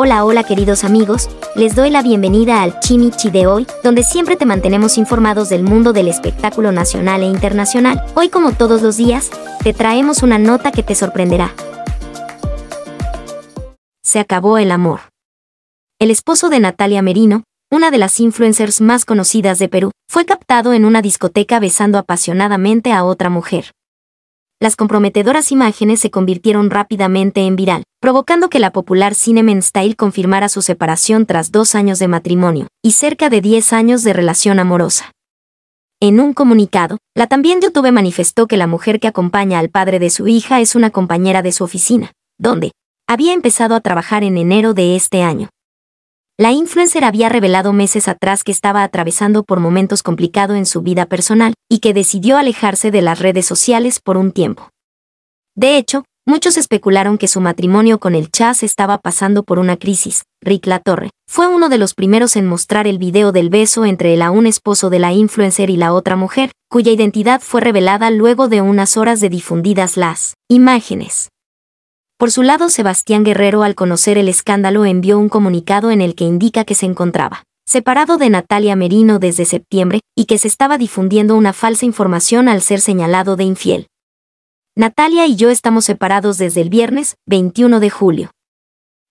Hola, hola queridos amigos, les doy la bienvenida al Chimichi de hoy, donde siempre te mantenemos informados del mundo del espectáculo nacional e internacional. Hoy como todos los días, te traemos una nota que te sorprenderá. Se acabó el amor. El esposo de Natalia Merino, una de las influencers más conocidas de Perú, fue captado en una discoteca besando apasionadamente a otra mujer las comprometedoras imágenes se convirtieron rápidamente en viral, provocando que la popular Cinnamon Style confirmara su separación tras dos años de matrimonio y cerca de 10 años de relación amorosa. En un comunicado, la también YouTube manifestó que la mujer que acompaña al padre de su hija es una compañera de su oficina, donde había empezado a trabajar en enero de este año. La influencer había revelado meses atrás que estaba atravesando por momentos complicados en su vida personal y que decidió alejarse de las redes sociales por un tiempo. De hecho, muchos especularon que su matrimonio con el Chas estaba pasando por una crisis. Rick Torre fue uno de los primeros en mostrar el video del beso entre el aún esposo de la influencer y la otra mujer, cuya identidad fue revelada luego de unas horas de difundidas las imágenes. Por su lado, Sebastián Guerrero al conocer el escándalo envió un comunicado en el que indica que se encontraba separado de Natalia Merino desde septiembre y que se estaba difundiendo una falsa información al ser señalado de infiel. Natalia y yo estamos separados desde el viernes 21 de julio.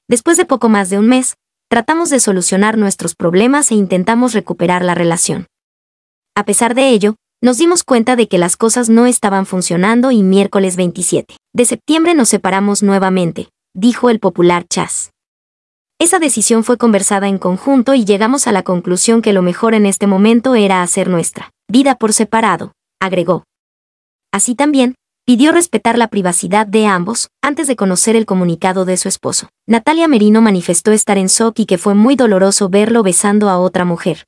Después de poco más de un mes, tratamos de solucionar nuestros problemas e intentamos recuperar la relación. A pesar de ello, nos dimos cuenta de que las cosas no estaban funcionando y miércoles 27 de septiembre nos separamos nuevamente, dijo el popular Chas. Esa decisión fue conversada en conjunto y llegamos a la conclusión que lo mejor en este momento era hacer nuestra vida por separado, agregó. Así también, pidió respetar la privacidad de ambos antes de conocer el comunicado de su esposo. Natalia Merino manifestó estar en shock y que fue muy doloroso verlo besando a otra mujer.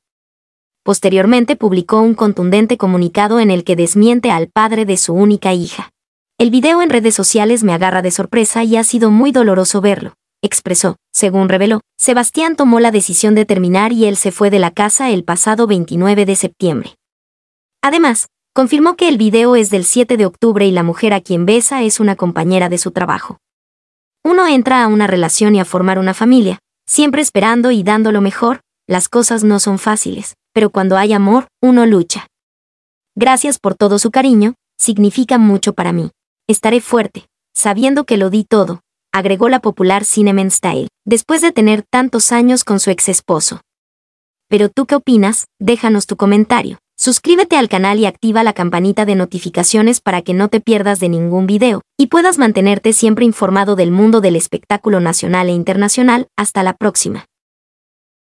Posteriormente publicó un contundente comunicado en el que desmiente al padre de su única hija. El video en redes sociales me agarra de sorpresa y ha sido muy doloroso verlo, expresó. Según reveló, Sebastián tomó la decisión de terminar y él se fue de la casa el pasado 29 de septiembre. Además, confirmó que el video es del 7 de octubre y la mujer a quien besa es una compañera de su trabajo. Uno entra a una relación y a formar una familia, siempre esperando y dando lo mejor, las cosas no son fáciles, pero cuando hay amor, uno lucha. Gracias por todo su cariño, significa mucho para mí. Estaré fuerte, sabiendo que lo di todo, agregó la popular Cinnamon Style, después de tener tantos años con su ex esposo. Pero tú qué opinas, déjanos tu comentario. Suscríbete al canal y activa la campanita de notificaciones para que no te pierdas de ningún video y puedas mantenerte siempre informado del mundo del espectáculo nacional e internacional. Hasta la próxima.